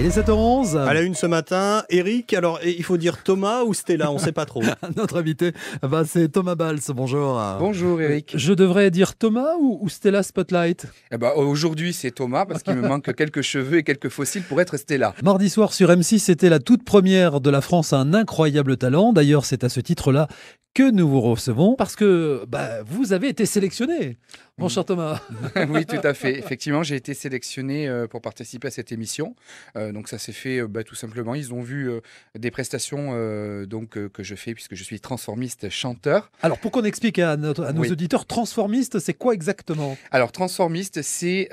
Il est 7h11. À la une ce matin, Eric, alors il faut dire Thomas ou Stella, on ne sait pas trop. Notre invité, eh ben, c'est Thomas Bals, bonjour. Bonjour Eric. Euh, je devrais dire Thomas ou, Stella Spotlight eh ben, Aujourd'hui c'est Thomas parce qu'il me manque quelques cheveux et quelques fossiles pour être Stella. Mardi soir sur M6, c'était la toute première de la France à un incroyable talent. D'ailleurs c'est à ce titre-là que nous vous recevons parce que bah, vous avez été sélectionné. Bonjour Thomas. oui, tout à fait. Effectivement, j'ai été sélectionné euh, pour participer à cette émission. Euh, donc ça s'est fait euh, bah, tout simplement. Ils ont vu des prestations donc que je fais puisque je suis transformiste chanteur. Alors pour qu'on explique à, nos auditeurs, transformiste, c'est quoi exactement Alors transformiste, c'est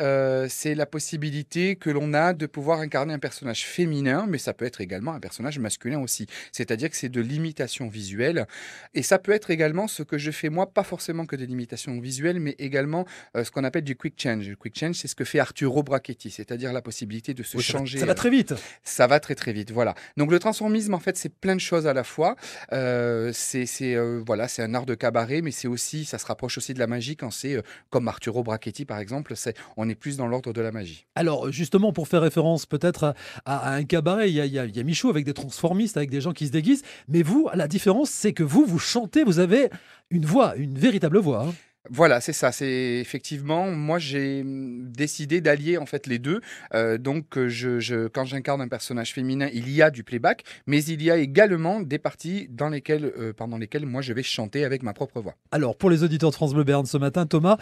c'est la possibilité que l'on a de pouvoir incarner un personnage féminin, mais ça peut être également un personnage masculin aussi. C'est-à-dire que c'est de l'imitation visuelle et ça peut être également ce que je fais moi, pas forcément que des limitations visuelles mais également euh, ce qu'on appelle du quick change. Le quick change, c'est ce que fait Arturo Brachetti, c'est-à-dire la possibilité de se changer. Ça va, euh, très vite. ça va très très vite, voilà. Donc le transformisme, en fait, c'est plein de choses à la fois. Euh, c'est voilà, c'est un art de cabaret, mais c'est aussi, ça se rapproche aussi de la magie quand c'est comme Arturo Brachetti par exemple. C'est, on est plus dans l'ordre de la magie. Alors justement, pour faire référence peut-être à, un cabaret, il y, a, Michou avec des transformistes, avec des gens qui se déguisent. Mais vous, la différence, c'est que vous, vous chantez, vous avez une voix, une véritable voix. Hein. Voilà, c'est ça. C'est effectivement, moi j'ai mmh, décidé d'allier en fait les deux. Euh, donc, euh, je, quand j'incarne un personnage féminin, il y a du playback, mais il y a également des parties dans lesquelles, euh, pendant lesquelles moi je vais chanter avec ma propre voix. Alors, pour les auditeurs de France Bleu ce matin, Thomas,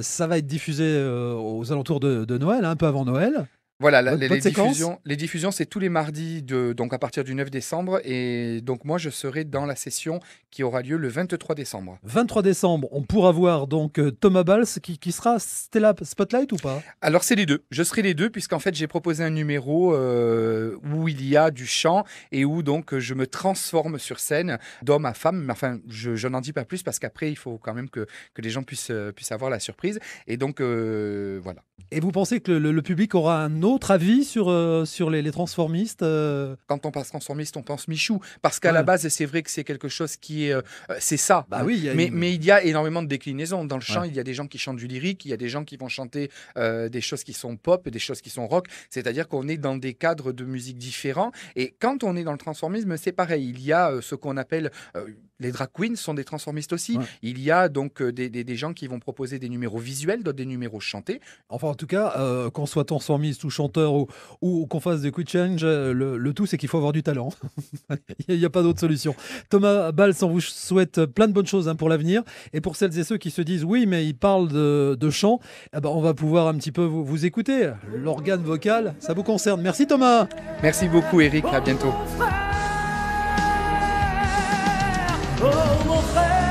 ça va être diffusé aux alentours de, Noël, hein, un peu avant Noël. Voilà, les, diffusions, les, diffusions, c'est tous les mardis, de, donc à partir du 9 décembre. Et donc moi, je serai dans la session qui aura lieu le 23 décembre. 23 décembre, on pourra voir donc euh, Thomas Bals qui, qui sera Stella Spotlight ou pas Alors c'est les deux. Je serai les deux puisqu'en fait, j'ai proposé un numéro euh, où il y a du chant et où donc je me transforme sur scène d'homme à femme. Mais enfin, je, n'en dis pas plus parce qu'après, il faut quand même que, que les gens puissent, puissent avoir la surprise. Et donc, euh, voilà. Et vous pensez que le, public aura un autre avis sur, euh, sur les, transformistes euh Quand on pense transformiste, on pense Michou. Parce qu'à la base, c'est vrai que c'est quelque chose qui est. Euh, c'est ça. Bah oui, mais, mais il y a énormément de déclinaisons. Dans le chant, il y a des gens qui chantent du lyrique, il y a des gens qui vont chanter des choses qui sont pop, des choses qui sont rock. C'est-à-dire qu'on est dans des cadres de musique différents. Et quand on est dans le transformisme, c'est pareil. Il y a ce qu'on appelle. les drag queens sont des transformistes aussi. Il y a donc des, gens qui vont proposer des numéros visuels, d'autres des numéros chantés. Enfin, en tout cas, qu'on soit transformiste ou chanteur ou, qu'on fasse des quick change, euh, le, tout c'est qu'il faut avoir du talent. Il n'y a, pas d'autre solution. Thomas Bals, on vous souhaite plein de bonnes choses hein, pour l'avenir. Et pour celles et ceux qui se disent oui, mais ils parlent de, chant, eh ben, on va pouvoir un petit peu vous, écouter. L'organe vocal, ça vous concerne. Merci Thomas. Merci beaucoup Eric, à bientôt. mon frère oh,